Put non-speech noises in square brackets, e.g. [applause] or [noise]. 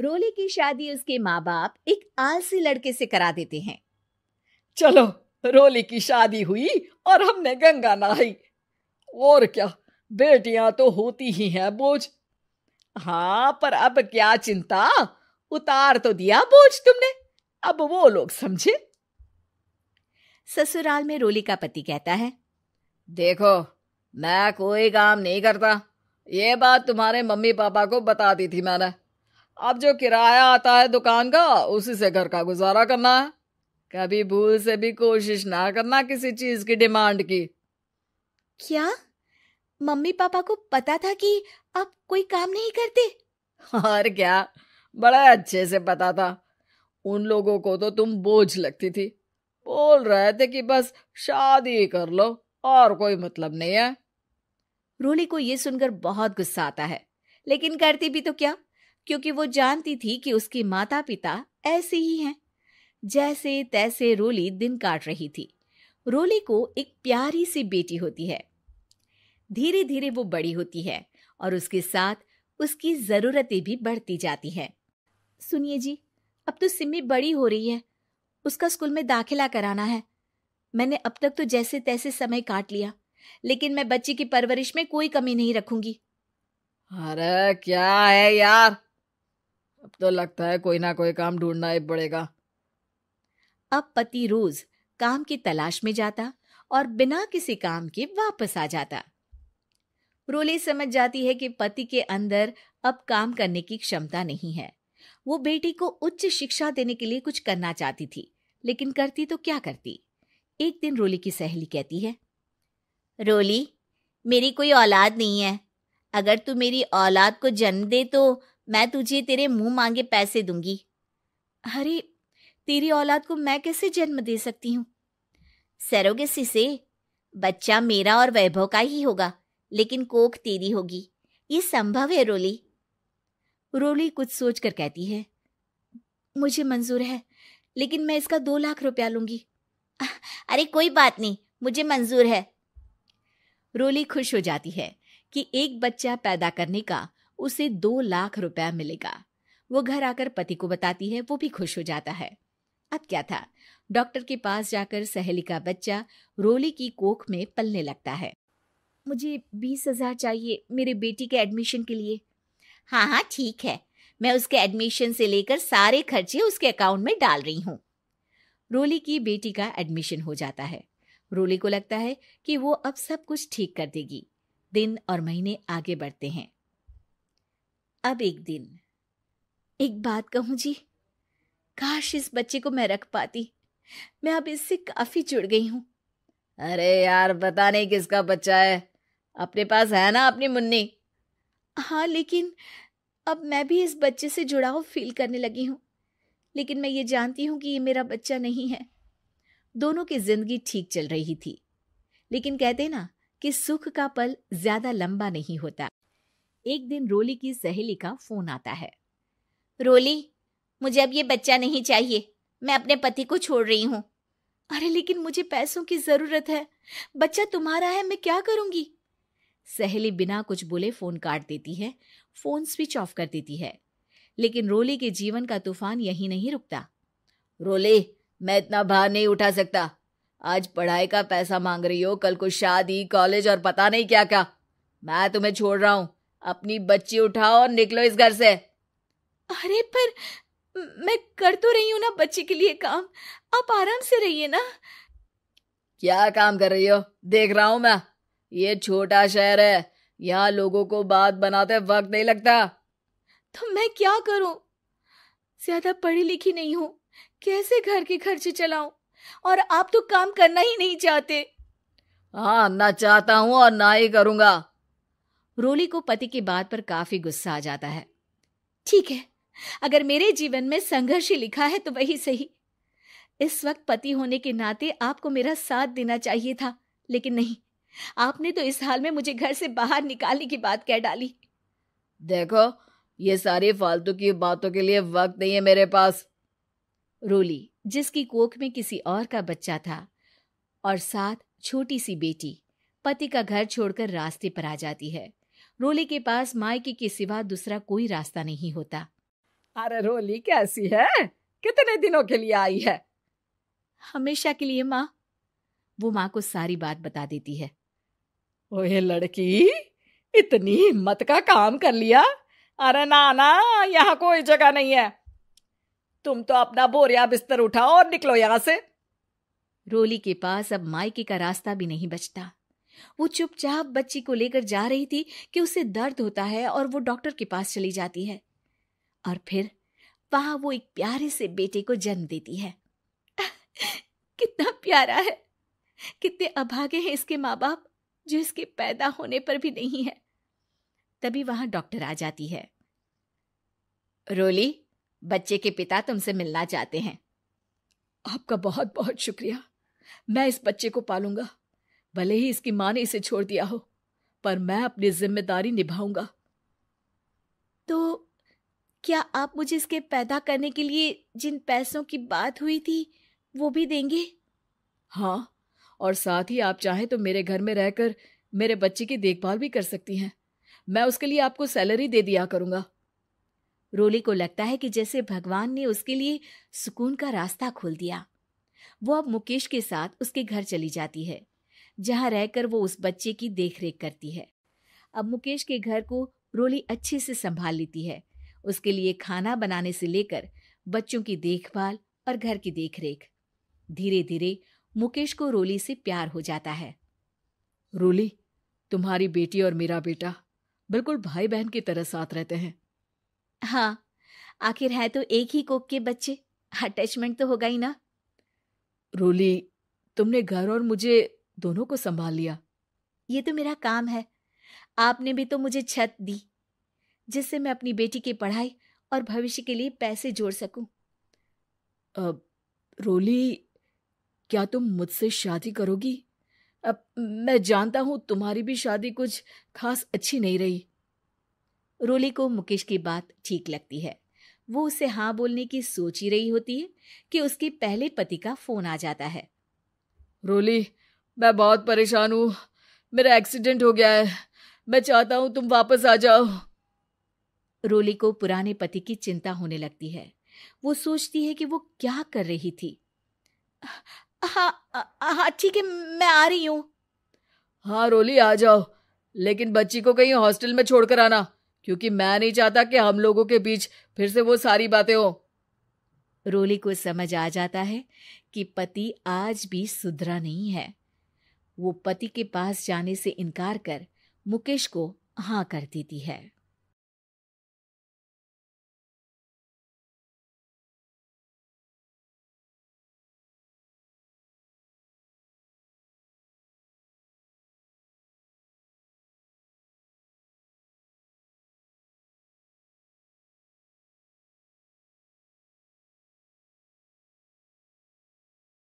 रोली की शादी उसके माँ बाप एक आलसी लड़के से करा देते हैं चलो रोली की शादी हुई और हमने गंगा नहाई और क्या बेटियां तो होती ही हैं बोझ हाँ पर अब क्या चिंता उतार तो दिया बोझ तुमने अब वो लोग समझे ससुराल में रोली का पति कहता है देखो मैं कोई काम नहीं करता ये बात तुम्हारे मम्मी पापा को बता दी थी मैंने अब जो किराया आता है दुकान का उसी से घर का गुजारा करना है कभी भूल से भी कोशिश ना करना किसी चीज की डिमांड की क्या मम्मी पापा को पता था कि आप कोई काम नहीं करते और क्या बड़ा अच्छे से पता था उन लोगों को तो तुम बोझ लगती थी बोल रहे थे कि बस शादी कर लो और कोई मतलब नहीं है रोली को यह सुनकर बहुत गुस्सा आता है लेकिन करती भी तो क्या क्योंकि वो जानती थी कि उसके माता पिता ऐसे ही हैं जैसे तैसे रोली दिन काट रही थी रोली को एक प्यारी सी बेटी होती है धीरे धीरे वो बड़ी होती है और उसके साथ उसकी ज़रूरतें भी बढ़ती जाती हैं सुनिए जी अब तो सिमी बड़ी हो रही है उसका स्कूल में दाखिला कराना है मैंने अब तक तो जैसे तैसे समय काट लिया लेकिन मैं बच्ची की परवरिश में कोई कमी नहीं रखूंगी अरे क्या है यार अब तो लगता है कोई ना कोई काम ढूंढना ही पड़ेगा अब पति रोज काम की तलाश में जाता और बिना किसी काम के वापस आ जाता रोली समझ जाती है कि पति के अंदर अब काम करने की क्षमता नहीं है वो बेटी को उच्च शिक्षा देने के लिए कुछ करना चाहती थी लेकिन करती तो क्या करती एक दिन रोली की सहेली कहती है रोली मेरी कोई औलाद नहीं है अगर तू मेरी औलाद को जन्म दे तो मैं तुझे तेरे मुंह मांगे पैसे दूंगी अरे तेरी औलाद को मैं कैसे जन्म दे सकती हूँ सरोगेसी से बच्चा मेरा और वैभव का ही होगा लेकिन कोख तेरी होगी ये संभव है रोली रोली कुछ सोचकर कहती है मुझे मंजूर है लेकिन मैं इसका दो लाख रुपया लूंगी अरे कोई बात नहीं मुझे मंजूर है रोली खुश हो जाती है कि एक बच्चा पैदा करने का उसे दो लाख रुपया मिलेगा वो घर आकर पति को बताती है वो भी खुश हो जाता है अब क्या था डॉक्टर के पास जाकर सहेली का बच्चा रोली की कोख में पलने लगता है मुझे बीस हजार चाहिए मेरे बेटी के एडमिशन के लिए हाँ हाँ ठीक है मैं उसके एडमिशन से लेकर सारे खर्चे उसके अकाउंट में डाल रही हूँ रोली की बेटी का एडमिशन हो जाता है रोली को लगता है कि वो अब सब कुछ ठीक कर देगी दिन और महीने आगे बढ़ते हैं अब एक दिन एक बात कहूं जी काश इस बच्चे को मैं रख पाती मैं अब इससे काफी जुड़ गई हूं अरे यार बता नहीं किसका बच्चा है अपने पास है ना अपनी मुन्नी हाँ लेकिन अब मैं भी इस बच्चे से जुड़ाव फील करने लगी हूँ लेकिन मैं ये जानती हूँ कि ये मेरा बच्चा नहीं है दोनों की जिंदगी ठीक चल रही थी लेकिन कहते ना कि सुख का पल ज्यादा लंबा नहीं होता एक दिन रोली की सहेली का फोन आता है रोली मुझे अब ये बच्चा नहीं चाहिए मैं अपने पति को छोड़ रही हूँ अरे लेकिन मुझे पैसों की जरूरत है बच्चा तुम्हारा है मैं क्या करूंगी सहेली बिना कुछ बोले फोन काट देती है फोन स्विच ऑफ कर देती है लेकिन रोली के जीवन का तूफान यही नहीं रुकता रोले मैं इतना भार नहीं उठा सकता आज पढ़ाई का पैसा मांग रही हो कल को शादी कॉलेज और पता नहीं क्या क्या मैं तुम्हें छोड़ रहा हूँ अपनी बच्ची उठाओ और निकलो इस घर से अरे पर मैं कर तो रही हूँ ना बच्ची के लिए काम आप आराम से रहिए ना क्या काम कर रही हो देख रहा हूँ मैं ये छोटा शहर है यहाँ लोगों को बात बनाते वक्त नहीं लगता तो मैं क्या करूँ ज्यादा पढ़ी लिखी नहीं हूँ कैसे घर के खर्चे चलाऊं और आप तो काम करना ही नहीं चाहते हाँ ना चाहता हूँ और ना ही करूंगा रोली को पति की बात पर काफी गुस्सा आ जाता है ठीक है अगर मेरे जीवन में संघर्ष ही लिखा है तो वही सही इस वक्त पति होने के नाते आपको मेरा साथ देना चाहिए था लेकिन नहीं आपने तो इस हाल में मुझे घर से बाहर निकालने की बात कह डाली देखो ये सारी फालतू की बातों के लिए वक्त नहीं है मेरे पास रोली जिसकी कोख में किसी और का बच्चा था और साथ छोटी सी बेटी पति का घर छोड़कर रास्ते पर आ जाती है रोली के पास मायके के सिवा दूसरा कोई रास्ता नहीं होता अरे रोली कैसी है कितने दिनों के लिए आई है हमेशा के लिए माँ वो माँ को सारी बात बता देती है ओए लड़की इतनी हिम्मत का काम कर लिया अरे नाना यहाँ कोई जगह नहीं है तुम तो अपना बोरिया बिस्तर उठाओ और निकलो यहां से रोली के पास अब मायके का रास्ता भी नहीं बचता वो चुपचाप बच्ची को लेकर जा रही थी कि उसे दर्द होता है और वो डॉक्टर के पास चली जाती है और फिर वहां वो एक प्यारे से बेटे को जन्म देती है [laughs] कितना प्यारा है कितने अभागे हैं इसके माँ बाप जो इसके पैदा होने पर भी नहीं है तभी वहां डॉक्टर आ जाती है रोली बच्चे के पिता तुमसे मिलना चाहते हैं आपका बहुत बहुत शुक्रिया मैं इस बच्चे को पालूंगा भले ही इसकी मां ने इसे छोड़ दिया हो पर मैं अपनी जिम्मेदारी निभाऊंगा तो क्या आप मुझे इसके पैदा करने के लिए जिन पैसों की बात हुई थी वो भी देंगे हाँ और साथ ही आप चाहें तो मेरे घर में रहकर मेरे बच्चे की देखभाल भी कर सकती हैं मैं उसके लिए आपको सैलरी दे दिया करूंगा रोली को लगता है कि जैसे भगवान ने उसके लिए सुकून का रास्ता खोल दिया वो अब मुकेश के साथ उसके घर चली जाती है जहां रहकर वो उस बच्चे की देखरेख करती है अब मुकेश के घर को रोली अच्छे से संभाल लेती है उसके लिए खाना बनाने से लेकर बच्चों की देखभाल और घर की देखरेख धीरे धीरे मुकेश को रोली से प्यार हो जाता है रोली तुम्हारी बेटी और मेरा बेटा बिल्कुल भाई बहन की तरह साथ रहते हैं हाँ आखिर है तो एक ही कोक के बच्चे अटैचमेंट तो होगा ही ना रोली तुमने घर और मुझे दोनों को संभाल लिया ये तो मेरा काम है आपने भी तो मुझे छत दी जिससे मैं अपनी बेटी की पढ़ाई और भविष्य के लिए पैसे जोड़ सकूं। अब रोली क्या तुम मुझसे शादी करोगी अब मैं जानता हूं तुम्हारी भी शादी कुछ खास अच्छी नहीं रही रोली को मुकेश की बात ठीक लगती है वो उसे हाँ बोलने की सोच ही रही होती है कि उसके पहले पति का फोन आ जाता है रोली मैं बहुत परेशान हूँ मेरा एक्सीडेंट हो गया है मैं चाहता हूँ तुम वापस आ जाओ रोली को पुराने पति की चिंता होने लगती है वो सोचती है कि वो क्या कर रही थी हाँ, हाँ ठीक है मैं आ रही हूँ हाँ रोली आ जाओ लेकिन बच्ची को कहीं हॉस्टल में छोड़कर आना क्योंकि मैं नहीं चाहता कि हम लोगों के बीच फिर से वो सारी बातें हो रोली को समझ आ जाता है कि पति आज भी सुधरा नहीं है वो पति के पास जाने से इनकार कर मुकेश को हाँ कर देती है